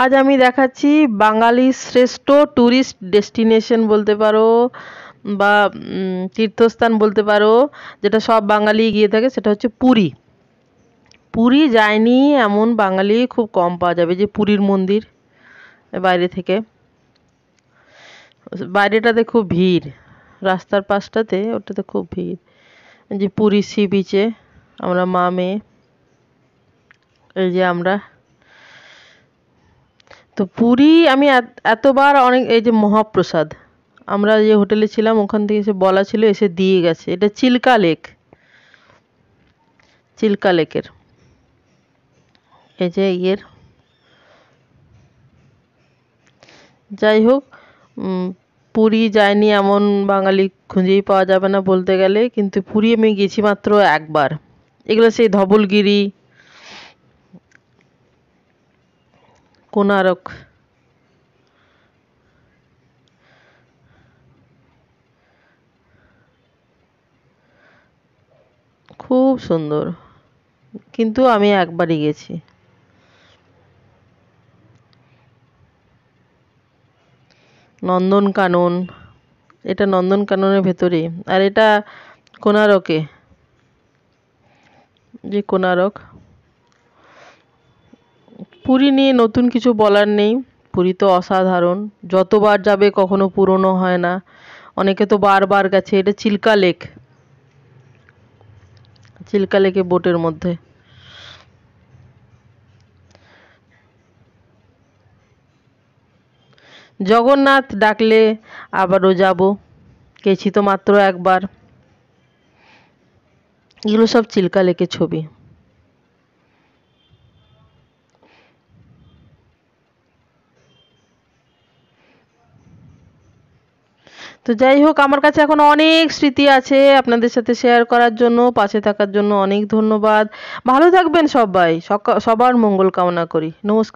আজ আমি দেখাচ্ছি বাঙালির শ্রেষ্ঠ ট্যুরিস্ট ডেস্টিনেশন বলতে পারো বা তীর্থস্থান বলতে পারো যেটা সব বাঙালি গিয়ে থাকে সেটা হচ্ছে পুরী পুরী যায়নি এমন বাঙালি খুব কম পাওয়া যাবে যে পুরীর মন্দির বাইরে থেকে বাইরেটাতে খুব ভিড় রাস্তার পাশটাতে ওটাতে খুব ভিড় যে পুরী সি বিচে আমরা মা মেয়ে এই যে আমরা তো পুরী আমি এতবার অনেক এই যে মহাপ্রসাদ আমরা যে হোটেলে ছিলাম ওখান থেকে এসে বলা ছিল এসে দিয়ে গেছে এটা চিল্কা লেক চিল্কা লেকের এই যে ইয়ের যাই হোক পুরী যায়নি এমন বাঙালি খুঁজেই পাওয়া যাবে না বলতে গেলে কিন্তু পুরী আমি গেছি মাত্র একবার এগুলো সেই ধবলগিরি কোনারক খুব সুন্দর কিন্তু আমি একবারই গেছি নন্দন কানন এটা নন্দন কাননের ভেতরে আর এটা কোনারকে যে কোনারক পুরী নিয়ে নতুন কিছু বলার নেই পুরী তো অসাধারণ যতবার যাবে কখনো পুরনো হয় না অনেকে তো বারবার গেছে এটা চিল্কা লেক চিল্কা লেকে বোটের মধ্যে জগন্নাথ ডাকলে আবারও যাব গেছি তো মাত্র একবার এগুলো সব চিল্কা লেকের ছবি তো যাই হোক আমার কাছে এখন অনেক স্মৃতি আছে আপনাদের সাথে শেয়ার করার জন্য পাশে থাকার জন্য অনেক ধন্যবাদ ভালো থাকবেন সবাই সবার মঙ্গল কামনা করি নমস্কার